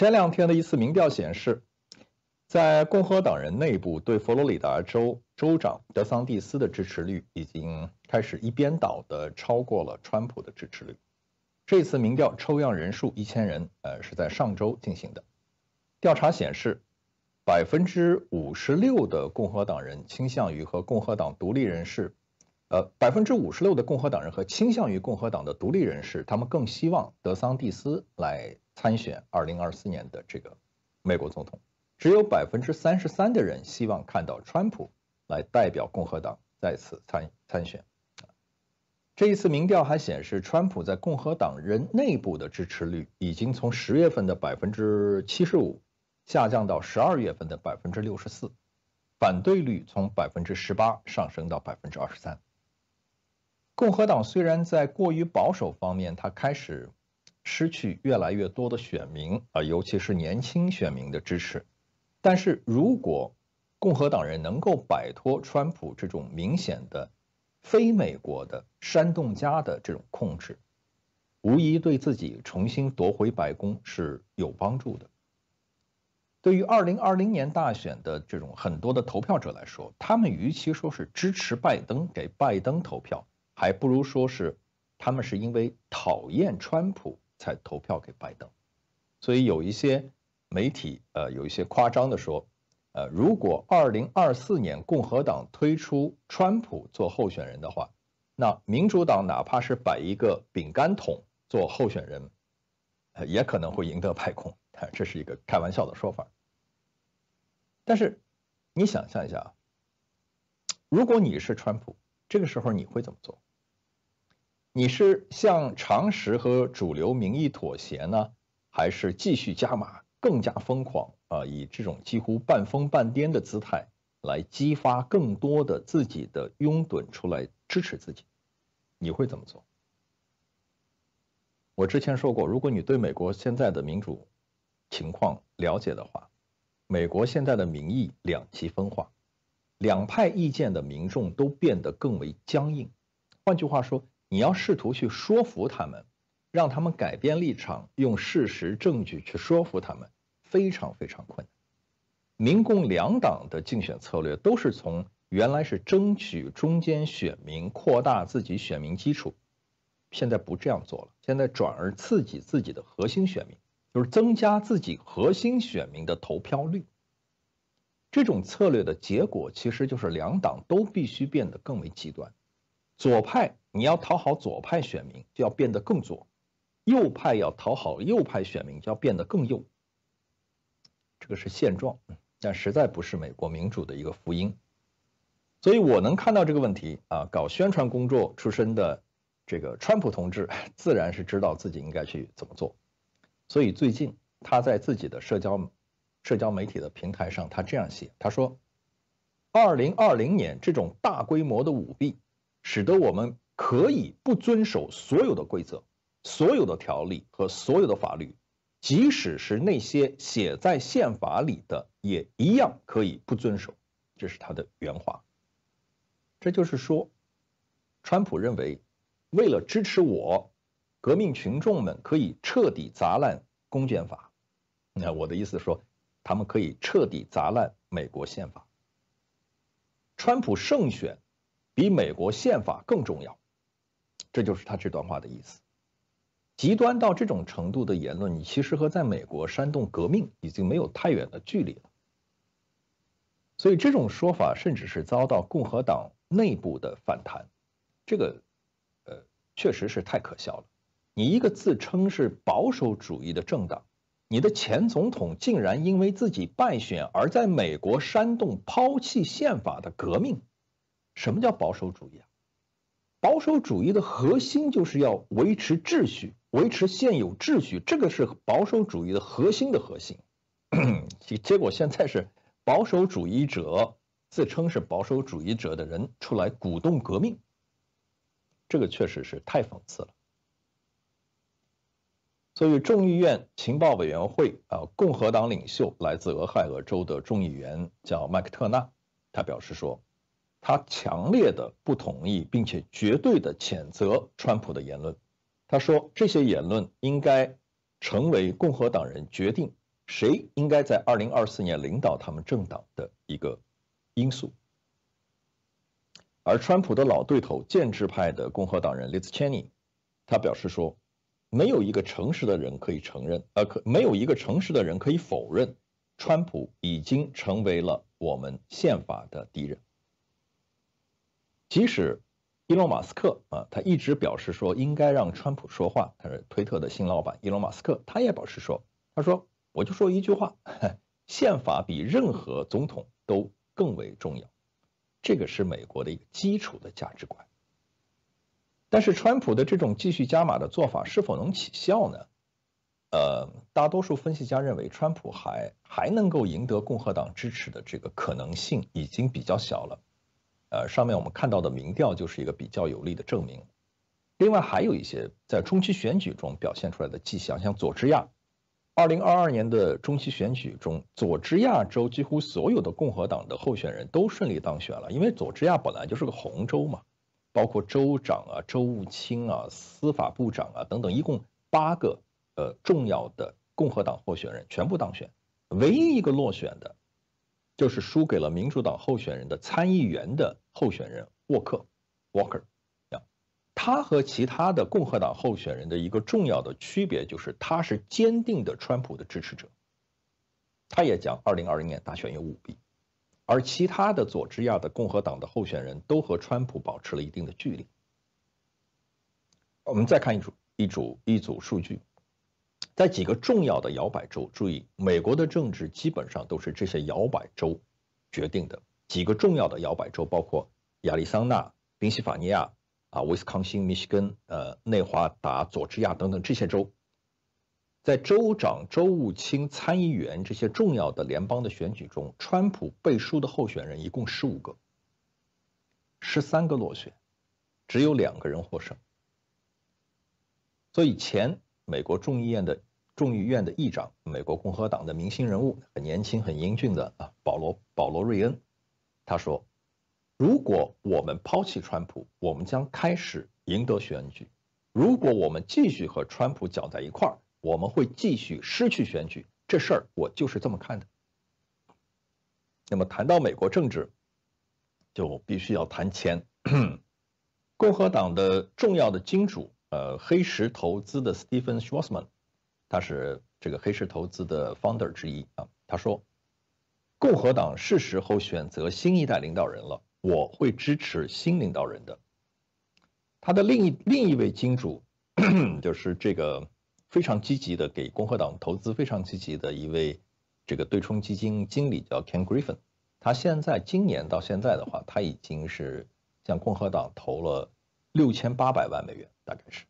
前两天的一次民调显示，在共和党人内部，对佛罗里达州州长德桑蒂斯的支持率已经开始一边倒的超过了川普的支持率。这次民调抽样人数一千人，呃，是在上周进行的。调查显示，百分之五十六的共和党人倾向于和共和党独立人士，呃，百分之五十六的共和党人和倾向于共和党的独立人士，他们更希望德桑蒂斯来。参选二零二四年的这个美国总统，只有百分之三十三的人希望看到川普来代表共和党再次参参选。这一次民调还显示，川普在共和党人内部的支持率已经从十月份的百分之七十五下降到十二月份的百分之六十四，反对率从百分之十八上升到百分之二十三。共和党虽然在过于保守方面，他开始。失去越来越多的选民啊，尤其是年轻选民的支持。但是如果共和党人能够摆脱川普这种明显的非美国的煽动家的这种控制，无疑对自己重新夺回白宫是有帮助的。对于二零二零年大选的这种很多的投票者来说，他们与其说是支持拜登给拜登投票，还不如说是他们是因为讨厌川普。才投票给拜登，所以有一些媒体，呃，有一些夸张的说，呃，如果二零二四年共和党推出川普做候选人的话，那民主党哪怕是摆一个饼干桶做候选人，呃，也可能会赢得派宫。这是一个开玩笑的说法。但是你想象一下啊，如果你是川普，这个时候你会怎么做？你是向常识和主流民意妥协呢，还是继续加码更加疯狂啊？以这种几乎半疯半癫的姿态来激发更多的自己的拥趸出来支持自己，你会怎么做？我之前说过，如果你对美国现在的民主情况了解的话，美国现在的民意两极分化，两派意见的民众都变得更为僵硬。换句话说。你要试图去说服他们，让他们改变立场，用事实证据去说服他们，非常非常困难。民共两党的竞选策略都是从原来是争取中间选民，扩大自己选民基础，现在不这样做了，现在转而刺激自己的核心选民，就是增加自己核心选民的投票率。这种策略的结果其实就是两党都必须变得更为极端。左派你要讨好左派选民，就要变得更左；右派要讨好右派选民，就要变得更右。这个是现状，但实在不是美国民主的一个福音。所以我能看到这个问题啊，搞宣传工作出身的这个川普同志，自然是知道自己应该去怎么做。所以最近他在自己的社交社交媒体的平台上，他这样写：他说，二零二零年这种大规模的舞弊。使得我们可以不遵守所有的规则、所有的条例和所有的法律，即使是那些写在宪法里的，也一样可以不遵守。这是他的原话。这就是说，川普认为，为了支持我，革命群众们可以彻底砸烂公检法。那我的意思是说，他们可以彻底砸烂美国宪法。川普胜选。比美国宪法更重要，这就是他这段话的意思。极端到这种程度的言论，你其实和在美国煽动革命已经没有太远的距离了。所以这种说法甚至是遭到共和党内部的反弹，这个呃确实是太可笑了。你一个自称是保守主义的政党，你的前总统竟然因为自己败选而在美国煽动抛弃宪法的革命。什么叫保守主义啊？保守主义的核心就是要维持秩序，维持现有秩序，这个是保守主义的核心的核心。结 结果现在是保守主义者自称是保守主义者的人出来鼓动革命，这个确实是太讽刺了。所以众议院情报委员会啊，共和党领袖来自俄亥俄州的众议员叫麦克特纳，他表示说。他强烈的不同意，并且绝对的谴责川普的言论。他说：“这些言论应该成为共和党人决定谁应该在二零二四年领导他们政党的一个因素。”而川普的老对头建制派的共和党人 Liz Cheney，他表示说：“没有一个诚实的人可以承认，呃，可没有一个诚实的人可以否认，川普已经成为了我们宪法的敌人。”即使伊隆马斯克啊，他一直表示说应该让川普说话。他是推特的新老板伊隆马斯克他也表示说，他说我就说一句话，宪法比任何总统都更为重要，这个是美国的一个基础的价值观。但是川普的这种继续加码的做法是否能起效呢？呃，大多数分析家认为，川普还还能够赢得共和党支持的这个可能性已经比较小了。呃，上面我们看到的民调就是一个比较有力的证明。另外还有一些在中期选举中表现出来的迹象，像佐治亚，二零二二年的中期选举中，佐治亚州几乎所有的共和党的候选人都顺利当选了，因为佐治亚本来就是个红州嘛，包括州长啊、州务卿啊、司法部长啊等等，一共八个呃重要的共和党候选人全部当选，唯一一个落选的。就是输给了民主党候选人的参议员的候选人沃克，Walker，他和其他的共和党候选人的一个重要的区别就是他是坚定的川普的支持者，他也讲2020年大选有舞弊，而其他的佐治亚的共和党的候选人都和川普保持了一定的距离。我们再看一组一组一组数据。在几个重要的摇摆州，注意，美国的政治基本上都是这些摇摆州决定的。几个重要的摇摆州包括亚利桑那、宾夕法尼亚、啊、威斯康星、密歇根、呃、内华达、佐治亚等等这些州。在州长、州务卿、参议员这些重要的联邦的选举中，川普背书的候选人一共十五个，十三个落选，只有两个人获胜。所以前美国众议院的众议院的议长，美国共和党的明星人物，很年轻、很英俊的啊，保罗保罗瑞恩，他说：“如果我们抛弃川普，我们将开始赢得选举；如果我们继续和川普搅在一块儿，我们会继续失去选举。这事儿我就是这么看的。”那么谈到美国政治，就必须要谈钱，共和党的重要的金主。呃，黑石投资的 Stephen Schwarzman，他是这个黑石投资的 founder 之一啊。他说，共和党是时候选择新一代领导人了，我会支持新领导人的。他的另一另一位金主，就是这个非常积极的给共和党投资非常积极的一位这个对冲基金经理叫 Ken Griffin，他现在今年到现在的话，他已经是向共和党投了。六千八百万美元，大概是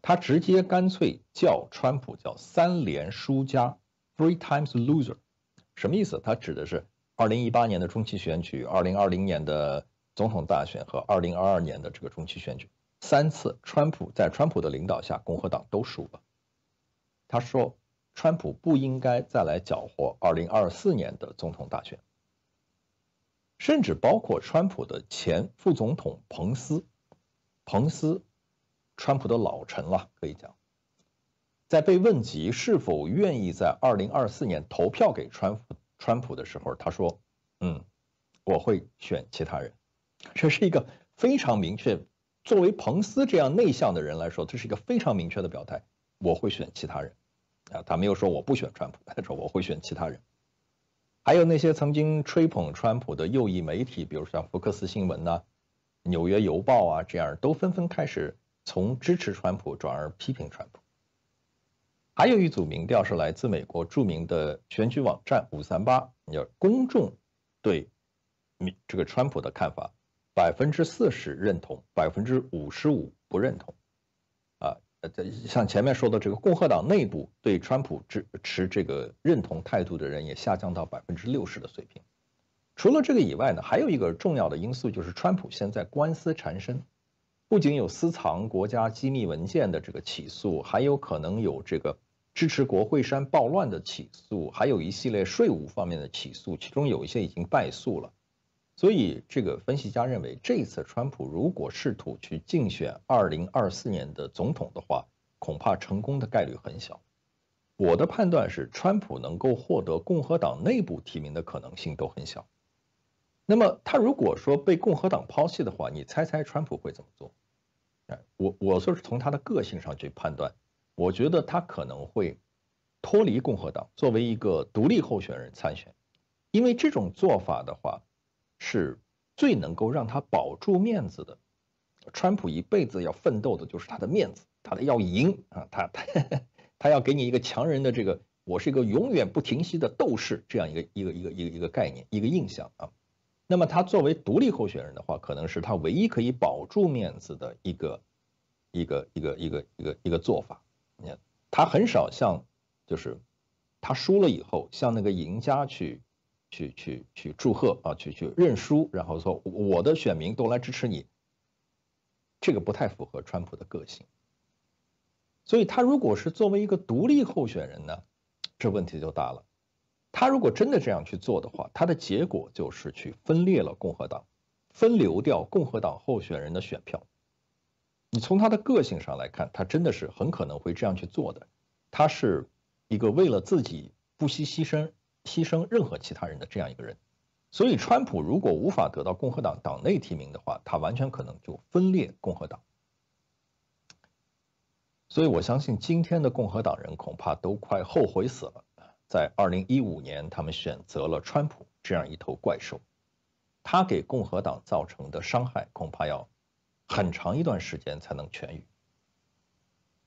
他直接干脆叫川普叫三连输家 （three times loser），什么意思？他指的是二零一八年的中期选举、二零二零年的总统大选和二零二二年的这个中期选举，三次川普在川普的领导下共和党都输了。他说川普不应该再来搅和二零二四年的总统大选，甚至包括川普的前副总统彭斯。彭斯，川普的老臣了，可以讲，在被问及是否愿意在二零二四年投票给川普川普的时候，他说：“嗯，我会选其他人。”这是一个非常明确。作为彭斯这样内向的人来说，这是一个非常明确的表态：我会选其他人。啊，他没有说我不选川普，他说我会选其他人。还有那些曾经吹捧川普的右翼媒体，比如像福克斯新闻呐。《纽约邮报》啊，这样都纷纷开始从支持川普转而批评川普。还有一组民调是来自美国著名的选举网站五三八，叫公众对这个川普的看法，百分之四十认同，百分之五十五不认同。啊，呃，在像前面说的这个共和党内部对川普支持这个认同态度的人也下降到百分之六十的水平。除了这个以外呢，还有一个重要的因素就是，川普现在官司缠身，不仅有私藏国家机密文件的这个起诉，还有可能有这个支持国会山暴乱的起诉，还有一系列税务方面的起诉，其中有一些已经败诉了。所以，这个分析家认为，这次川普如果试图去竞选二零二四年的总统的话，恐怕成功的概率很小。我的判断是，川普能够获得共和党内部提名的可能性都很小。那么他如果说被共和党抛弃的话，你猜猜川普会怎么做？哎，我我说是从他的个性上去判断，我觉得他可能会脱离共和党，作为一个独立候选人参选，因为这种做法的话，是最能够让他保住面子的。川普一辈子要奋斗的就是他的面子，他的要赢啊，他他 他要给你一个强人的这个，我是一个永远不停息的斗士这样一个一个一个一个一个概念一个印象啊。那么他作为独立候选人的话，可能是他唯一可以保住面子的一个、一个、一个、一个、一个、一个做法。你看，他很少像就是他输了以后向那个赢家去、去、去、去祝贺啊，去去认输，然后说我的选民都来支持你，这个不太符合川普的个性。所以他如果是作为一个独立候选人呢，这问题就大了。他如果真的这样去做的话，他的结果就是去分裂了共和党，分流掉共和党候选人的选票。你从他的个性上来看，他真的是很可能会这样去做的。他是一个为了自己不惜牺牲、牺牲任何其他人的这样一个人。所以，川普如果无法得到共和党党内提名的话，他完全可能就分裂共和党。所以我相信，今天的共和党人恐怕都快后悔死了。在二零一五年，他们选择了川普这样一头怪兽，他给共和党造成的伤害，恐怕要很长一段时间才能痊愈。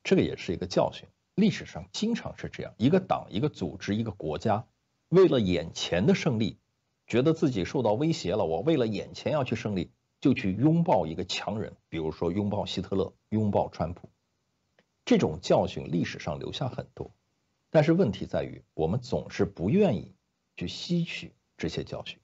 这个也是一个教训，历史上经常是这样一个党、一个组织、一个国家，为了眼前的胜利，觉得自己受到威胁了，我为了眼前要去胜利，就去拥抱一个强人，比如说拥抱希特勒、拥抱川普，这种教训历史上留下很多。但是问题在于，我们总是不愿意去吸取这些教训。